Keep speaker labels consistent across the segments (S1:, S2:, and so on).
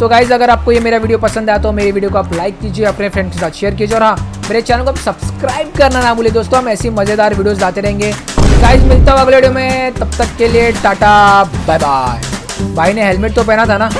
S1: तो गाइज अगर आपको ये मेरा वीडियो पसंद आया तो मेरी वीडियो को आप लाइक कीजिए अपने फ्रेंड के साथ शेयर कीजिए और हाँ मेरे चैनल को आप सब्सक्राइब करना ना भूलिए दोस्तों हम ऐसी मज़ेदार वीडियोस लाते रहेंगे गाइज मिलता हूँ अगले वीडियो में तब तक के लिए टाटा बाय बाय भाई ने हेलमेट तो पहना था ना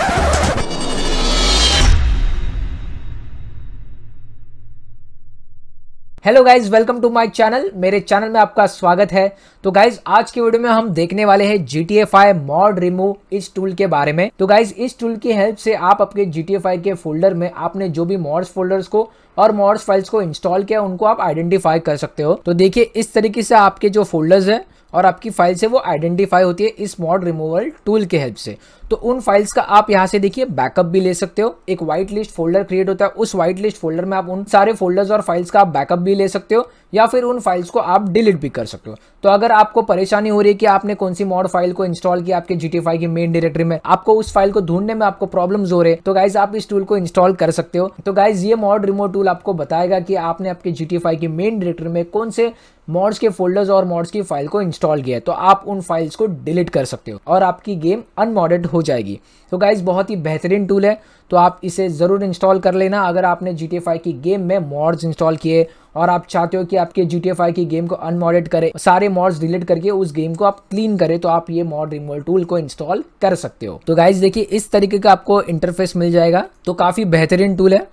S1: hello guys welcome to my channel मेरे चैनल में आपका स्वागत है तो गाइज आज के वीडियो में हम देखने वाले हैं G T F I mod remove इस टूल के बारे में तो गाइज इस टूल की हेल्प से आप अपने जी टी एफ आई के फोल्डर में आपने जो भी मॉड्स फोल्डर्स को और मॉड्स फाइल्स को इंस्टॉल किया उनको आप आइडेंटिफाई कर सकते हो तो देखिए इस तरीके से आपके जो फोल्डर्स है और आपकी फाइल से वो आइडेंटिफाई होती है इस मॉड रिमूवल टूल के हेल्प से तो उन फाइल्स का आप यहाँ से देखिए बैकअप भी ले सकते हो एक व्हाइट लिस्ट फोल्डर क्रिएट होता है उस व्हाइट लिस्ट फोल्डर में आप उन सारे फोल्डर्स और फाइल्स का आप बैकअप भी ले सकते हो या फिर उन फाइल्स को आप डिलीट भी कर सकते हो तो अगर आपको परेशानी हो रही है कि आपने कौन सी मॉड फाइल को इंस्टॉल किया आपके जी टी की मेन डायरेक्टरी में आपको उस फाइल को ढूंढने में आपको प्रॉब्लम हो रहे तो गाइज आप इस टूल को इंस्टॉल कर सकते हो तो गाइज ये मॉड रिमोट टूल आपको बताएगा कि आपने आपके जी टी की मेन डायरेक्टरी में कौन से मॉड्स के फोल्डर्स और मॉड्स की फाइल को इंस्टॉल किया है तो आप उन फाइल्स को डिलीट कर सकते हो और आपकी गेम अनमॉडेड हो जाएगी तो गाइज बहुत ही बेहतरीन टूल है तो आप इसे ज़रूर इंस्टॉल कर लेना अगर आपने जी की गेम में मॉड्स इंस्टॉल किए और आप चाहते हो कि आपके जी टी की गेम को अनमॉडेड करें सारे मॉड्स डिलीट करके उस गेम को आप क्लीन करें तो आप ये मॉड रिमूवल टूल को इंस्टॉल कर सकते हो तो गाइज देखिए इस तरीके का आपको इंटरफेस मिल जाएगा तो काफ़ी बेहतरीन टूल है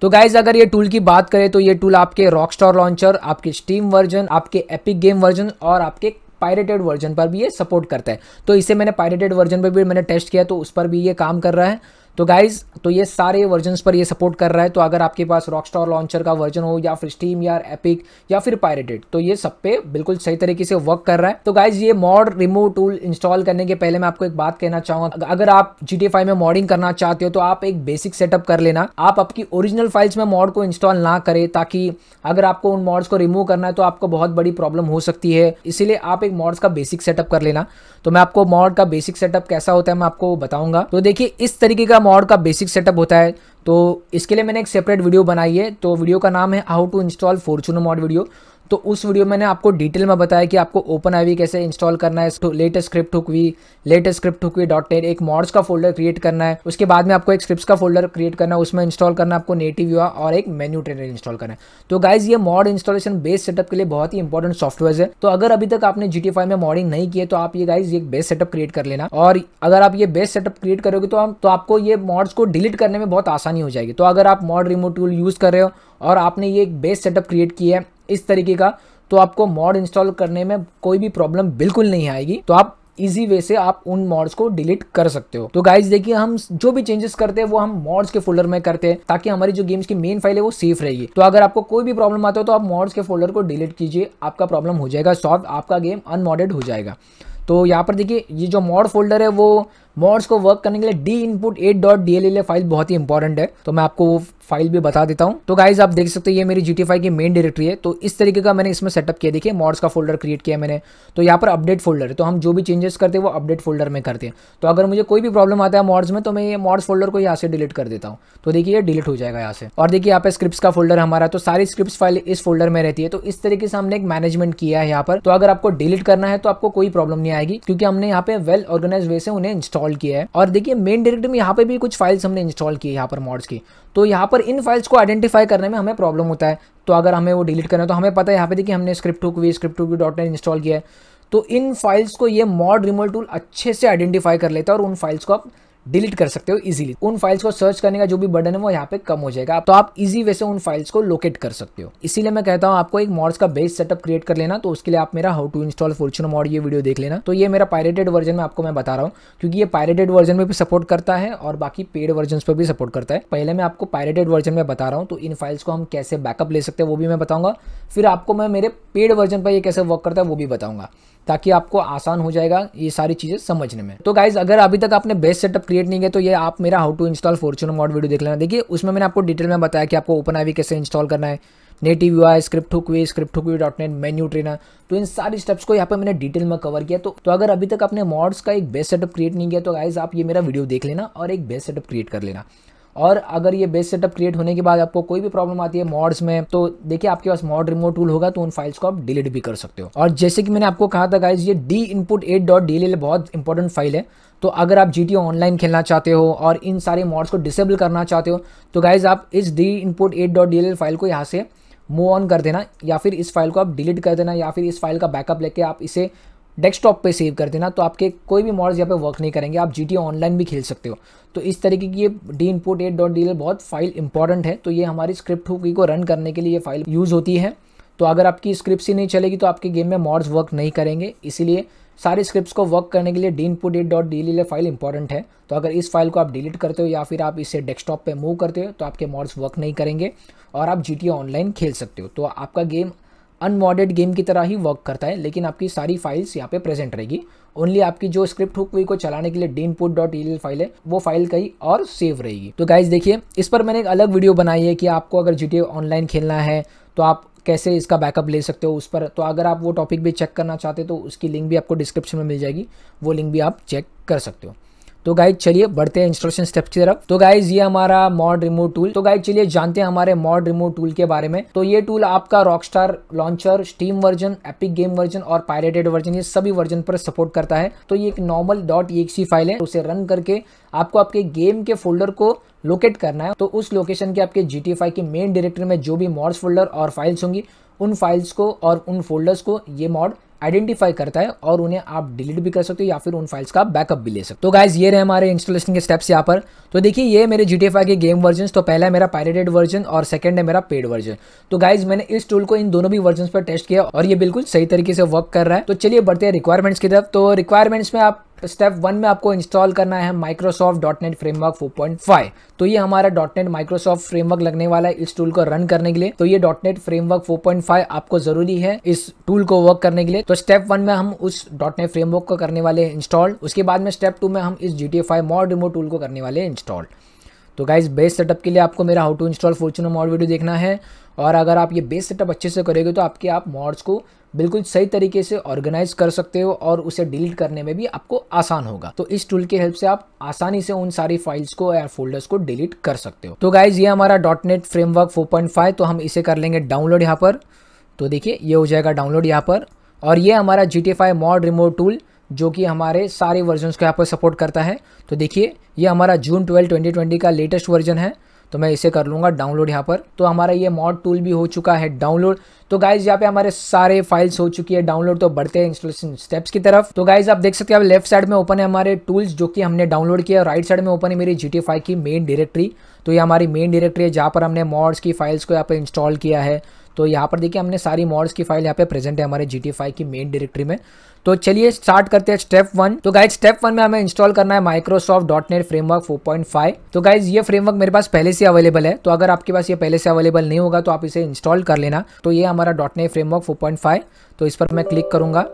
S1: तो गाइज अगर ये टूल की बात करें तो ये टूल आपके स्टॉर लॉन्चर आपके स्टीम वर्जन आपके एपिक गेम वर्जन और आपके पायरेटेड वर्जन पर भी ये सपोर्ट करता है तो इसे मैंने पायरेटेड वर्जन पर भी मैंने टेस्ट किया तो उस पर भी ये काम कर रहा है तो गाइज तो ये सारे वर्जन पर ये सपोर्ट कर रहा है तो अगर आपके पास रॉकस्टार लॉन्चर का वर्जन हो या फिर स्टीम या एपिक या फिर पायरेटेड तो ये सब पे बिल्कुल सही तरीके से वर्क कर रहा है तो गाइज ये मॉड रिमूव टूल इंस्टॉल करने के पहले मैं आपको एक बात कहना चाहूंगा अगर आप जी फाइव में मॉडिंग करना चाहते हो तो आप एक बेसिक सेटअप कर लेना आप आपकी ओरिजिनल फाइल्स में मॉड को इंस्टॉल ना करें ताकि अगर आपको उन मॉड्स को रिमूव करना है तो आपको बहुत बड़ी प्रॉब्लम हो सकती है इसीलिए आप एक मॉड्स का बेसिक सेटअप कर लेना तो मैं आपको मॉड का बेसिक सेटअप कैसा होता है मैं आपको बताऊंगा तो देखिए इस तरीके का वाला मॉड का बेसिक सेटअप होता है तो इसके लिए मैंने एक सेपरेट वीडियो बनाई है तो वीडियो का नाम है how to install Fortuner mod video तो उस वीडियो मैंने आपको डिटेल में बताया कि आपको ओपन आई कैसे इंस्टॉल करना है latest script hook V latest script हुई डॉट नेट एक मॉड्स का फोल्डर क्रिएट करना है उसके बाद में आपको एक स्क्रिप्ट का फोल्डर क्रिएट करना है उसमें इंस्टॉल करना आपको नेटिव यू और एक मेन्यू ट्रेनर इंस्टॉल करना है तो गाइज ये मॉड इंस्टॉलेशन बेस सेटअप के लिए बहुत ही इंपॉर्टेंट सॉफ्टवेयर है तो अगर अभी तक आपने जी में मॉडिंग नहीं किया तो आप ये गाइज एक बेस सेटअप क्रिएट कर लेना और अगर आप ये बेस सेटअप क्रिएट करोगे तो हम तो आपको ये मॉड्स को डिलीट करने में बहुत आसानी हो जाएगी तो अगर आप मॉड रिमोट टूल यूज़ कर रहे हो और आपने ये एक बेस सेटअप क्रिएट किया है इस तरीके का तो आपको मॉड इंस्टॉल करने में कोई भी प्रॉब्लम बिल्कुल नहीं आएगी तो आप इजी वे से आप उन मॉड्स को डिलीट कर सकते हो तो गाइज देखिए हम जो भी चेंजेस करते हैं वो हम मॉड्स के फोल्डर में करते हैं ताकि हमारी जो गेम्स की मेन फाइल है वो सेफ रहेगी तो अगर आपको कोई भी प्रॉब्लम आता हो तो आप मॉड्स के फोल्डर को डिलीट कीजिए आपका प्रॉब्लम हो जाएगा सॉफ्ट आपका गेम अनमॉडेड हो जाएगा तो यहाँ पर देखिए ये जो मॉड फोल्डर है वो मॉड्स को वर्क करने के लिए D input eight dot D file बहुत ही इंपॉर्टेंट है तो मैं आपको वो फाइल भी बता देता हूं तो गाइज आप देख सकते हैं ये मेरी जी की मेन डायरेक्टरी है तो इस तरीके का मैंने इसमें सेटअप किया देखिए मॉड्स का फोल्डर क्रिएट किया मैंने तो यहाँ पर अपडेट फोल्डर है तो हम जो भी चेंजेस करते हैं वो अपडेट फोल्डर में करते हैं तो अगर मुझे कोई भी प्रॉब्लम आता है मॉड्स में तो मैं ये मॉड्स फोल्डर को यहाँ से डिलीट कर देता हूँ तो देखिए ये डिलीट हो जाएगा यहाँ से और देखिए यहाँ पे स्क्रिप्ट का फोल्डर हमारा तो सारी स्क्रिप्ट फाइल इस फोल्डर में रहती है तो इस तरीके से हमने एक मैनेजमेंट किया है यहाँ पर तो अगर आपको डिलीट करना है तो आपको कोई प्रॉब्लम नहीं आएगी क्योंकि हमने यहाँ पे वेल ऑर्गेनाइज वे से उन्हें इंस्टॉल इंस्टॉल किया है और देखिए मेन डायरेक्टरी में यहाँ पे भी कुछ फाइल्स हमने इंस्टॉल किए यहाँ पर मॉड्स की तो यहाँ पर इन फाइल्स को आइडेंटिफाई करने में हमें प्रॉब्लम होता है तो अगर हमें वो डिलीट करना है तो हमें पता है यहाँ पे देखिए हमने स्क्रिप्ट टू की script two dot net install किया है तो इन फाइल्स को ये मॉड रिमूवल टूल अच्छे से आइडेंटिफाई कर लेता है और उन फाइल्स को आप डिलीट कर सकते हो इजीली उन फाइल्स को सर्च करने का जो भी बर्डन है वो यहाँ पे कम हो जाएगा तो आप इजी वे से उन फाइल्स को लोकेट कर सकते हो इसीलिए मैं कहता हूँ आपको एक मॉड्स का बेस सेटअप क्रिएट कर लेना तो उसके लिए आप मेरा how to install fortune mod ये वीडियो देख लेना तो ये मेरा पायरेटेड वर्जन में आपको मैं बता रहा हूँ क्योंकि ये पायरेटेड वर्जन में भी सपोर्ट करता है और बाकी पेड वर्जन पर भी सपोर्ट करता है पहले मैं आपको पायरेटेड वर्जन में बता रहा हूँ तो इन फाइल्स को हम कैसे बैकअप ले सकते हैं वो भी मैं बताऊंगा फिर आपको मैं मेरे पेड वर्जन पर यह कैसे वर्क करता है वो भी बताऊंगा ताकि आपको आसान हो जाएगा ये सारी चीज़ें समझने में तो गाइज अगर अभी तक आपने बेस्ट सेटअप क्रिएट नहीं किया तो ये आप मेरा how to install Fortuner mod video देख लेना देखिए उसमें मैंने आपको डिटेल में बताया कि आपको ओपन आई कैसे इंस्टॉल करना है native U I script V script V dot net menu trainer तो इन सारी स्टेप्स को यहाँ पे मैंने डिटेल में कवर किया तो, तो अगर अभी तक आपने मॉड्स का एक बेस्ट सेटअप क्रिएट नहीं किया तो गाइज आप ये मेरा वीडियो देख लेना और एक बेस्ट सेटअप क्रिएट कर लेना और अगर ये बेस सेटअप क्रिएट होने के बाद आपको कोई भी प्रॉब्लम आती है मॉड्स में तो देखिए आपके पास मॉड रिमोट टूल होगा तो उन फाइल्स को आप डिलीट भी कर सकते हो और जैसे कि मैंने आपको कहा था गाइज ये D input eight dot D बहुत इंपॉर्टेंट फाइल है तो अगर आप जी ऑनलाइन खेलना चाहते हो और इन सारे मॉड्स को डिसेबल करना चाहते हो तो गाइज आप इस D input eight dot D file को यहाँ से मूव ऑन कर देना या फिर इस फाइल को आप डिलीट कर देना या फिर इस फाइल का बैकअप लेके आप इसे डेस्कटॉप पे सेव कर देना तो आपके कोई भी मॉडल्स यहाँ पे वर्क नहीं करेंगे आप जी ऑनलाइन भी खेल सकते हो तो इस तरीके की ये D input eight dot D बहुत फाइल इंपॉर्टेंट है तो ये हमारी स्क्रिप्ट हुकी को रन करने के लिए ये फाइल यूज़ होती है तो अगर आपकी स्क्रिप्ट ही नहीं चलेगी तो आपके गेम में मॉड्स वर्क नहीं करेंगे इसीलिए सारी स्क्रिप्ट को वर्क करने के लिए D input eight dot D file important है तो अगर इस फाइल को आप डिलीट करते हो या फिर आप इसे डेस्कटॉप पर मूव करते हो तो आपके मॉड्स वर्क नहीं करेंगे और आप जी ऑनलाइन खेल सकते हो तो आपका गेम अनमॉडेड गेम की तरह ही वर्क करता है लेकिन आपकी सारी फाइल्स यहाँ पे प्रेजेंट रहेगी ओनली आपकी जो स्क्रिप्ट हुक को चलाने के लिए D input dot E file है वो फाइल कहीं और सेव रहेगी तो गाइज देखिए इस पर मैंने एक अलग वीडियो बनाई है कि आपको अगर जी ऑनलाइन खेलना है तो आप कैसे इसका बैकअप ले सकते हो उस पर तो अगर आप वो टॉपिक भी चेक करना चाहते हो तो उसकी लिंक भी आपको डिस्क्रिप्शन में मिल जाएगी वो लिंक भी आप चेक कर सकते हो तो गाइज चलिए बढ़ते हैं इंस्टॉलेशन स्टेप की तरफ तो गाइज ये हमारा मॉड रिमूव टूल तो गाइज चलिए जानते हैं हमारे मॉड रिमूव टूल के बारे में तो ये टूल आपका Rockstar launcher Steam version Epic game version और पायरेटेड वर्जन ये सभी वर्जन पर सपोर्ट करता है तो ये एक नॉर्मल डॉट फाइल है उसे रन करके आपको आपके गेम के फोल्डर को लोकेट करना है तो उस लोकेशन के आपके जी की मेन डायरेक्टरी में जो भी मॉड्स फोल्डर और फाइल्स होंगी उन फाइल्स को और उन फोल्डर्स को ये मॉड आइडेंटिफाई करता है और उन्हें आप डिलीट भी कर सकते हो या फिर उन फाइल्स का बैकअप भी ले सकते हो तो गाइज ये रहे हमारे इंस्टॉलेशन के स्टेप्स यहाँ पर तो देखिए ये मेरे जी के गेम वर्जन तो पहला है मेरा पायरेटेड वर्जन और सेकंड है मेरा पेड वर्जन तो गाइज मैंने इस टूल को इन दोनों भी वर्जन पर टेस्ट किया और ये बिल्कुल सही तरीके से वर्क कर रहा है तो चलिए बढ़ते हैं रिक्वायरमेंट्स की तरफ तो रिक्वायरमेंट्स में आप तो स्टेप वन में आपको इंस्टॉल करना है Microsoft dot net framework four तो ये हमारा डॉट नेट माइक्रोसॉफ्ट फ्रेमवर्क लगने वाला है इस टूल को रन करने के लिए तो ये डॉट नेट फ्रेमवर्क फोर आपको जरूरी है इस टूल को वर्क करने के लिए तो स्टेप वन में हम उस डॉट नेट फ्रेमवर्क को करने वाले इंस्टॉल उसके बाद में स्टेप टू में हम इस G T five mod remote tool को करने वाले हैं इंस्टॉल तो गाइज बेस सेटअप के लिए आपको मेरा how to install Fortuner mod video देखना है और अगर आप ये बेस सेटअप अच्छे से करेंगे तो आपके आप मॉड्स को बिल्कुल सही तरीके से ऑर्गेनाइज कर सकते हो और उसे डिलीट करने में भी आपको आसान होगा तो इस टूल के हेल्प से आप आसानी से उन सारी फाइल्स को या फोल्डर्स को डिलीट कर सकते हो तो गाइज ये हमारा डॉट नेट फ्रेमवर्क फोर तो हम इसे कर लेंगे डाउनलोड यहाँ पर तो देखिए ये हो जाएगा डाउनलोड यहाँ पर और ये हमारा G T five mod remote tool जो कि हमारे सारे वर्जन्स को यहाँ पर सपोर्ट करता है तो देखिए ये हमारा जून ट्वेल्व ट्वेंटी ट्वेंटी का लेटेस्ट वर्जन है तो मैं इसे कर लूँगा डाउनलोड यहाँ पर तो हमारा ये मॉड टूल भी हो चुका है डाउनलोड तो गाइज यहाँ पे हमारे सारे फाइल्स हो चुकी है डाउनलोड तो बढ़ते हैं इंस्टॉलेशन स्टेप्स की तरफ तो गाइज आप देख सकते हैं लेफ्ट साइड में ओपन है हमारे टूल्स जो कि हमने डाउनलोड किया राइट साइड में ओपन है मेरी जी टी की मेन डायरेक्टरी तो ये हमारी मेन डायरेक्टरी है जहाँ पर हमने मॉड्स की फाइल्स को यहाँ पर इंस्टॉल किया है तो यहाँ पर देखिए हमने सारी मॉड्स की फाइल यहाँ पे प्रेजेंट है हमारे जी टी फाइव की मेन डायरेक्टरी में तो चलिए स्टार्ट करते हैं स्टेप वन तो गाइज स्टेप वन में हमें इंस्टॉल करना है Microsoft dot net framework four point five तो गाइज ये फ्रेमवर्क मेरे पास पहले से अवेलेबल है तो अगर आपके पास ये पहले से अवेलेबल नहीं होगा तो आप इसे इंस्टॉल कर लेना तो ये हमारा dot net framework four point five तो इस पर मैं क्लिक करूंगा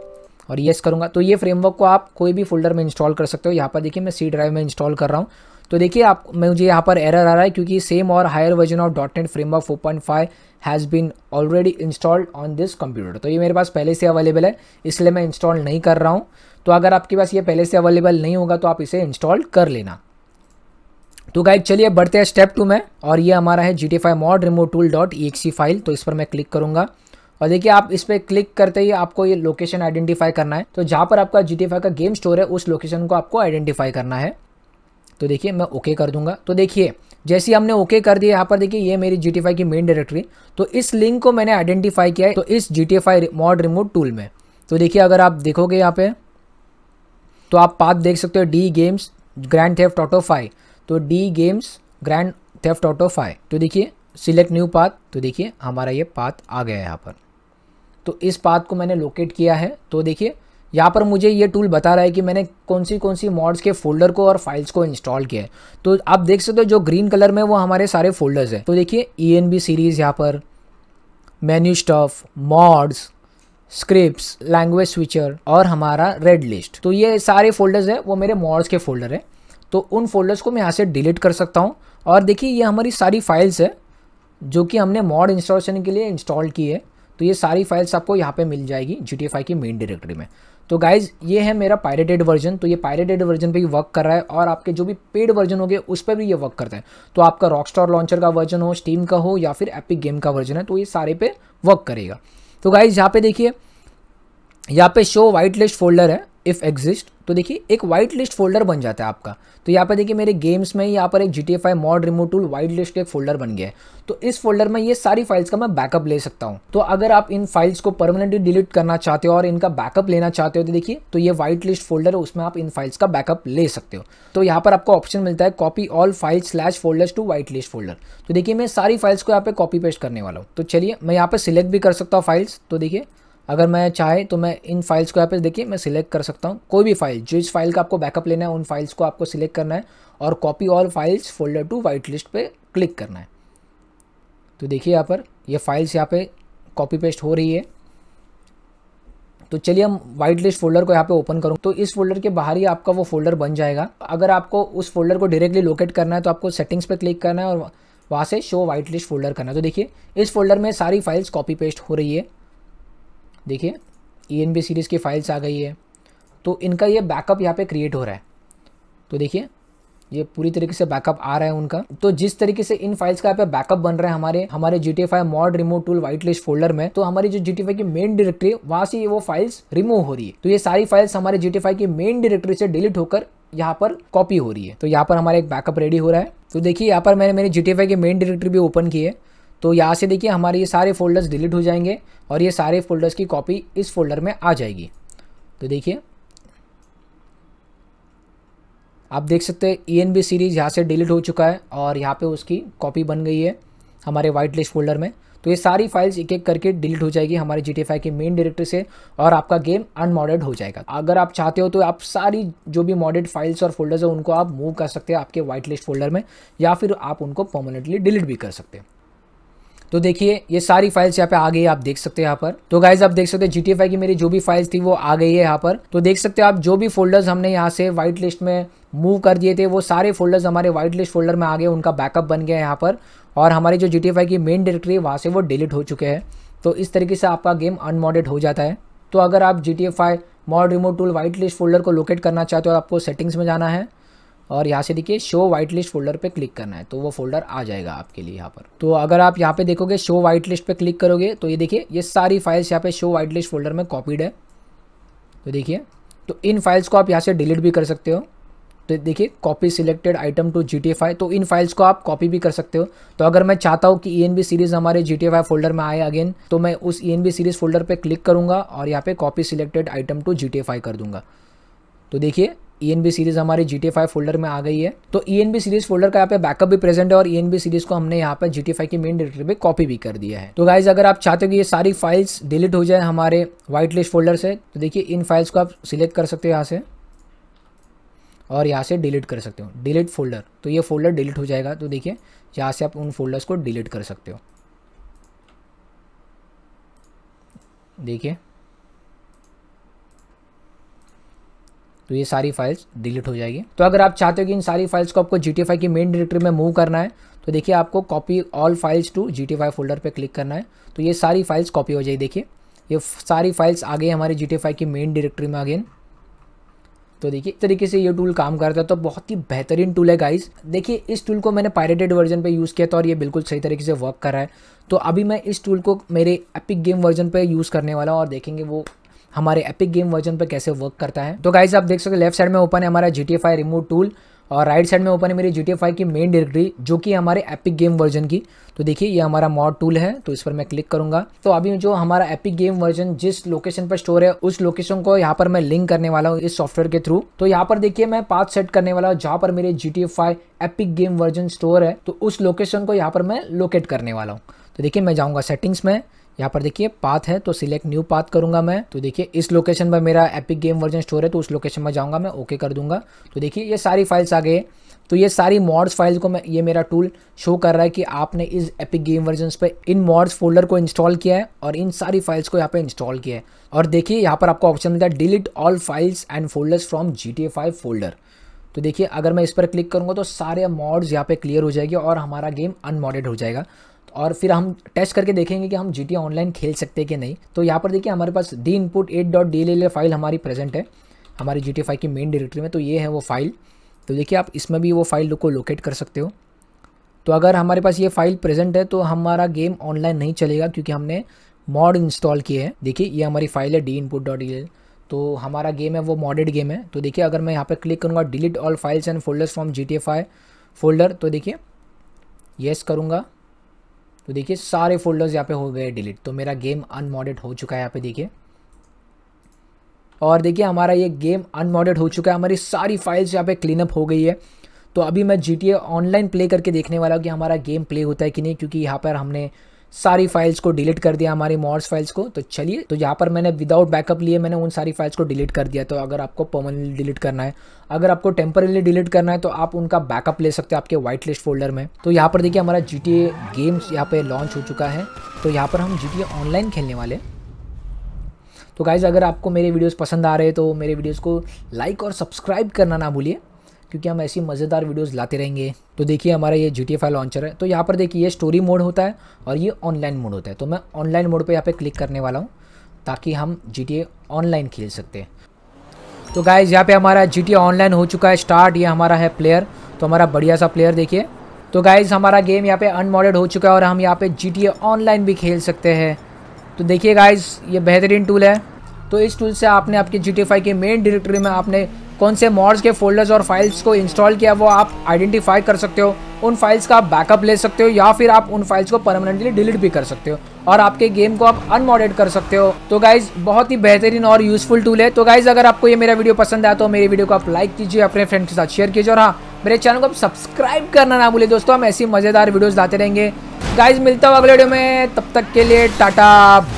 S1: और येस करूंगा तो ये फ्रेमवर्क को आप कोई भी फोल्डर में इंस्टॉल कर सकते हो यहाँ पर देखिए मैं सी ड्राइव में इंस्टॉल कर रहा हूँ तो देखिए आप मुझे यहाँ पर एरर आ रहा है क्योंकि सेम और higher version of dot net framework four point five has been already installed on this computer तो ये मेरे पास पहले से अवेलेबल है इसलिए मैं इंस्टॉल नहीं कर रहा हूँ तो अगर आपके पास ये पहले से अवेलेबल नहीं होगा तो आप इसे इंस्टॉल कर लेना तो गाइड चलिए बढ़ते हैं स्टेप टू में और ये हमारा है G T five mod remote tool dot E X E file तो इस पर मैं क्लिक करूँगा और देखिए आप इस पर क्लिक करते ही आपको ये लोकेशन आइडेंटिफाई करना है तो जहाँ पर आपका जी टी फाइव का गेम स्टोर है उस लोकेशन को आपको आइडेंटिफाई करना है तो देखिए मैं ओके कर दूंगा तो देखिए जैसे हमने ओके कर दिया यहाँ पर देखिए ये मेरी जी की मेन डायरेक्टरी तो इस लिंक को मैंने आइडेंटिफाई किया है तो इस G T mod remote tool में तो देखिए अगर आप देखोगे यहाँ पे तो आप पाथ देख सकते हो D games Grand Theft Auto five तो D games Grand Theft Auto five तो देखिए सिलेक्ट न्यू पाथ तो देखिए हमारा ये पाथ आ गया है यहाँ पर तो इस पाथ को मैंने लोकेट किया है तो देखिए यहाँ पर मुझे ये टूल बता रहा है कि मैंने कौन सी कौन सी मॉड्स के फोल्डर को और फाइल्स को इंस्टॉल किया है तो आप देख सकते हो जो ग्रीन कलर में वो हमारे सारे फोल्डर्स हैं तो देखिए ई e सीरीज़ यहाँ पर menu stuff mods script language switcher और हमारा रेड लिस्ट तो ये सारे फोल्डर्स हैं वो मेरे मॉड्स के फोल्डर हैं तो उन फोल्डर्स को मैं यहाँ से डिलीट कर सकता हूँ और देखिए ये हमारी सारी फाइल्स है जो कि हमने मॉड इंस्टॉलेशन के लिए इंस्टॉल की है तो ये सारी फाइल्स आपको यहाँ पे मिल जाएगी जी टी की मेन डायरेक्टरी में तो गाइज़ ये है मेरा पायरेटेड वर्जन तो ये पायरेटेड वर्जन पे भी वर्क कर रहा है और आपके जो भी पेड वर्जन हो गए उस पर भी ये वर्क करता है तो आपका रॉकस्टार लॉन्चर का वर्जन हो स्टीम का हो या फिर एपिक गेम का वर्जन है तो ये सारे पे वर्क करेगा तो गाइज़ यहाँ पे देखिए यहाँ पे शो वाइट लिस्ट फोल्डर है इफ़ एग्जिस्ट तो देखिए एक वाइट लिस्ट फोल्डर बन जाता है आपका तो यहाँ पे देखिए मेरे गेम्स में यहाँ पर एक G T F I mod remote tool white list का एक फोल्डर बन गया है तो इस फोल्डर में ये सारी फाइल्स का मैं बैकअप ले सकता हूँ तो अगर आप इन फाइल्स को परमानेंटली डिलीट करना चाहते हो और इनका बैकअप लेना चाहते हो तो देखिए तो ये वाइट लिस्ट फोल्डर है उसमें आप इन फाइल्स का बैकअप ले सकते हो तो यहाँ पर आपको ऑप्शन मिलता है copy all file slash folders to white list folder तो देखिए मैं सारी फाइल्स को यहाँ पे कॉपी पेस्ट करने वाला हूँ तो चलिए मैं यहाँ पे सिलेक्ट भी कर सकता हूँ फाइल्स तो देखिए अगर मैं चाहे तो मैं इन फाइल्स को यहाँ पर देखिए मैं सिलेक्ट कर सकता हूँ कोई भी फाइल जिस फाइल का आपको बैकअप लेना है उन फाइल्स को आपको सिलेक्ट करना है और copy all files folder to white list पर क्लिक करना है तो देखिए यहाँ पर ये फाइल्स यहाँ पे कॉपी पेस्ट हो रही है तो चलिए हम वाइट लिस्ट फोल्डर को यहाँ पे ओपन करूँ तो इस फोल्डर के बाहर ही आपका वो फोल्डर बन जाएगा अगर आपको उस फोल्डर को डायरेक्टली लोकेट करना है तो आपको सेटिंग्स पे क्लिक करना है और वहाँ से शो वाइट लिस्ट फोल्डर करना है तो देखिए इस फोल्डर में सारी फाइल्स कॉपी पेस्ट हो रही है देखिए ई एन बी सीरीज़ की फाइल्स आ गई है तो इनका ये बैकअप यहाँ पे क्रिएट हो रहा है तो देखिए ये पूरी तरीके से बैकअप आ रहा है उनका तो जिस तरीके से इन फाइल्स का यहाँ पे बैकअप बन रहा है हमारे हमारे G T mod remove tool white list folder में तो हमारी जो जी टी की मेन डायरेक्टरी वहाँ से वो फाइल्स रिमूव हो रही है तो ये सारी फाइल्स हमारे जी टी की मेन डायरेक्टरी से डिलीट होकर यहाँ पर कॉपी हो रही है तो यहाँ पर हमारा एक बैकअप रेडी हो रहा है तो देखिए यहाँ पर मैंने मेरी जी टी की मेन डायरेक्टरी भी ओपन की है तो यहाँ से देखिए हमारे ये सारे फोल्डर्स डिलीट हो जाएंगे और ये सारे फोल्डर्स की कॉपी इस फोल्डर में आ जाएगी तो देखिए आप देख सकते हैं ई एन बी सीरीज़ यहाँ से डिलीट हो चुका है और यहाँ पे उसकी कॉपी बन गई है हमारे वाइट लिस्ट फोल्डर में तो ये सारी फाइल्स एक एक करके डिलीट हो जाएगी हमारे जी टी के मेन डायरेक्टरी से और आपका गेम अनमॉडेड हो जाएगा अगर आप चाहते हो तो आप सारी जो भी मॉडेड फाइल्स और फोल्डर्स हैं उनको आप मूव कर सकते हैं आपके वाइट लिस्ट फोल्डर में या फिर आप उनको परमानेंटली डिलीट भी कर सकते हैं तो देखिए ये सारी फाइल्स यहाँ पे आ गई आप देख सकते हैं यहाँ पर तो गाइज आप देख सकते हैं जीटीएफआई की मेरी जो भी फाइल्स थी वो आ गई है यहाँ पर तो देख सकते हो आप जो भी फोल्डर्स हमने यहाँ से व्हाइट लिस्ट में मूव कर दिए थे वो सारे फोल्डर्स हमारे व्हाइट लिस्ट फोल्डर में आ गए उनका बैकअप बन गया यहाँ पर और हमारी जो 5 की मेन डायरेक्टरी वहाँ से वो डिलीट हो चुके हैं तो इस तरीके से आपका गेम अनमॉडेड हो जाता है तो अगर आप G T mod remote tool white list folder को लोकेट करना चाहते हो आपको सेटिंग्स में जाना है और यहाँ से देखिए शो वाइट लिस्ट फोल्डर पे क्लिक करना है तो वो फोल्डर आ जाएगा आपके लिए यहाँ पर तो अगर आप यहाँ पे देखोगे शो वाइट लिस्ट पे क्लिक करोगे तो ये देखिए ये सारी फाइल्स यहाँ पे शो वाइट लिस्ट फोल्डर में कॉपीड है तो देखिए तो इन फाइल्स को आप यहाँ से डिलीट भी कर सकते हो तो देखिए copy selected item to G T तो इन फाइल्स को आप कॉपी भी कर सकते हो तो अगर मैं चाहता हूँ कि ई e सीरीज़ हमारे जी टी फोल्डर में आए अगेन तो मैं उस ई सीरीज़ फोल्डर पर क्लिक करूँगा और यहाँ पे copy selected item to G कर दूंगा तो देखिए ई e सीरीज़ हमारी जी टी फाइव फोल्डर में आ गई है तो ई सीरीज़ फोल्डर का यहाँ पे बैकअप भी प्रेजेंट है और ई e सीरीज़ को हमने यहाँ पे जी टी फाइव की मेन डायरेक्टरी में कॉपी भी कर दिया है तो गाइज अगर आप चाहते हो कि ये सारी फाइल्स डिलीट हो जाए हमारे वाइट लिस्ट फोल्डर से तो देखिए इन फाइल्स को आप सिलेक्ट कर सकते हो यहाँ से और यहाँ से डिलीट कर सकते हो डिलीट फोल्डर तो ये फोल्डर डिलीट हो जाएगा तो देखिए यहाँ से आप उन फोल्डर्स को डिलीट कर सकते हो देखिए तो ये सारी फाइल्स डिलीट हो जाएगी तो अगर आप चाहते हो कि इन सारी फाइल्स को आपको जी की मेन डायरेक्टरी में मूव करना है तो देखिए आपको copy all files to G folder पर क्लिक करना है तो ये सारी फाइल्स कॉपी हो जाएगी देखिए ये सारी फाइल्स आ गई हमारी जी की मेन डिरेक्टरी में अगेन तो देखिए इस तरीके से ये टूल काम करता है तो बहुत ही बेहतरीन टूल है गाइस देखिए इस टूल को मैंने पायरेटेड वर्जन पे यूज़ किया था और ये बिल्कुल सही तरीके से वर्क कर रहा है तो अभी मैं इस टूल को मेरे एपिक गेम वर्जन पे यूज़ करने वाला हूँ और देखेंगे वो हमारे एपिक गेम वर्जन पर कैसे वर्क करता है तो गाइज आप देख सकते लेफ्ट साइड में ओपन है हमारा जी टी रिमूव टूल और राइट साइड में ओपन है मेरी जी टी की मेन डायरेक्टरी जो कि हमारे एपिक गेम वर्जन की तो देखिए ये हमारा मॉड टूल है तो इस पर मैं क्लिक करूंगा तो अभी जो हमारा एपिक गेम वर्जन जिस लोकेशन पर स्टोर है उस लोकेशन को यहाँ पर मैं लिंक करने वाला हूँ इस सॉफ्टवेयर के थ्रू तो यहाँ पर देखिए मैं पाथ सेट करने वाला हूँ जहाँ पर मेरे G T Epic game version store है तो उस लोकेशन को यहाँ पर मैं लोकेट करने वाला हूँ तो देखिए मैं जाऊँगा सेटिंग्स में यहाँ पर देखिए पाथ है तो सिलेक्ट न्यू पाथ करूंगा मैं तो देखिए इस लोकेशन पर मेरा एपिक गेम वर्जन स्टोर है तो उस लोकेशन में जाऊँगा मैं ओके कर दूंगा तो देखिए ये सारी फाइल्स आ गए तो ये सारी मॉड्स फाइल्स को मैं ये मेरा टूल शो कर रहा है कि आपने इस एपिक गेम वर्जन पे इन मॉड्स फोल्डर को इंस्टॉल किया है और इन सारी फाइल्स को यहाँ पे इंस्टॉल किया है और देखिए यहाँ पर आपको ऑप्शन मिलता है delete all files and folders from G T folder तो देखिए अगर मैं इस पर क्लिक करूँगा तो सारे मॉड्स यहाँ पे क्लियर हो जाएगी और हमारा गेम अनमॉडेड हो जाएगा और फिर हम टेस्ट करके देखेंगे कि हम जी ऑनलाइन खेल सकते हैं कि नहीं तो यहाँ पर देखिए हमारे पास D input eight dot D L file हमारी प्रेजेंट है हमारी जी टी की मेन डायरेक्टरी में तो ये है वो फाइल तो देखिए आप इसमें भी वो फाइल को लोकेट कर सकते हो तो अगर हमारे पास ये फाइल प्रेजेंट है तो हमारा गेम ऑनलाइन नहीं चलेगा क्योंकि हमने मॉड इंस्टॉल किए हैं देखिए ये हमारी फाइल है डी इनपुट डॉट डी तो हमारा गेम है वो मॉडेड गेम है तो देखिए अगर मैं यहाँ पे क्लिक करूँगा delete all files and folders from G T folder तो देखिए येस करूँगा तो देखिए सारे फोल्डर्स यहाँ पे हो गए डिलीट तो मेरा गेम अनमोडेड हो चुका है यहाँ पे देखिए और देखिए हमारा ये गेम अनमोडेड हो चुका है हमारी सारी फाइल्स यहाँ पे क्लीन अप हो गई है तो अभी मैं जी टी ऑनलाइन प्ले करके देखने वाला हूँ कि हमारा गेम प्ले होता है कि नहीं क्योंकि यहाँ पर हमने सारी फाइल्स को डिलीट कर दिया हमारी मॉर्स फाइल्स को तो चलिए तो यहाँ पर मैंने विदाउट बैकअप लिए मैंने उन सारी फाइल्स को डिलीट कर दिया तो अगर आपको परमानेंटली डिलीट करना है अगर आपको टेम्परली डिलीट करना है तो आप उनका बैकअप ले सकते हो आपके व्हाइट लिस्ट फोल्डर में तो यहाँ पर देखिए हमारा जी टी गेम्स यहाँ पर लॉन्च हो चुका है तो यहाँ पर हम जी ऑनलाइन खेलने वाले तो गाइज़ अगर आपको मेरे वीडियोज़ पसंद आ रहे हैं तो मेरे वीडियोज़ को लाइक और सब्सक्राइब करना ना भूलिए क्योंकि हम ऐसी मज़ेदार वीडियोस लाते रहेंगे तो देखिए हमारा ये जी टी लॉन्चर है तो यहाँ पर देखिए ये स्टोरी मोड होता है और ये ऑनलाइन मोड होता है तो मैं ऑनलाइन मोड पर यहाँ पर क्लिक करने वाला हूँ ताकि हम जी ऑनलाइन खेल सकते हैं तो गाइज यहाँ पे हमारा जी ऑनलाइन हो चुका है स्टार्ट ये हमारा है प्लेयर तो हमारा बढ़िया सा प्लेयर देखिए तो गाइज हमारा गेम यहाँ पे अनमोडेड हो चुका है और हम यहाँ पे जी ऑनलाइन भी खेल सकते हैं तो देखिए गाइज ये बेहतरीन टूल है तो इस टूल से आपने आपकी जी टी के मेन डिरेक्टरी में आपने कौन से मॉड्स के फोल्डर्स और फाइल्स को इंस्टॉल किया वो आप आइडेंटिफाई कर सकते हो उन फाइल्स का बैकअप ले सकते हो या फिर आप उन फाइल्स को परमानेंटली डिलीट भी कर सकते हो और आपके गेम को आप अनमोडेड कर सकते हो तो गाइज बहुत ही बेहतरीन और यूजफुल टूल है तो गाइज अगर आपको ये मेरा वीडियो पसंद आया तो मेरी वीडियो को आप लाइक कीजिए अपने फ्रेंड के साथ शेयर कीजिए और हाँ मेरे चैनल को आप सब्सक्राइब करना ना भूलिए दोस्तों हम ऐसी मज़ेदार वीडियोज़ लाते रहेंगे गाइज मिलता हूँ अगले वीडियो में तब तक के लिए टाटा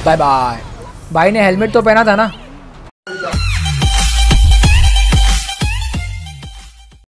S1: बाय बाय भाई ने हेलमेट तो पहना था ना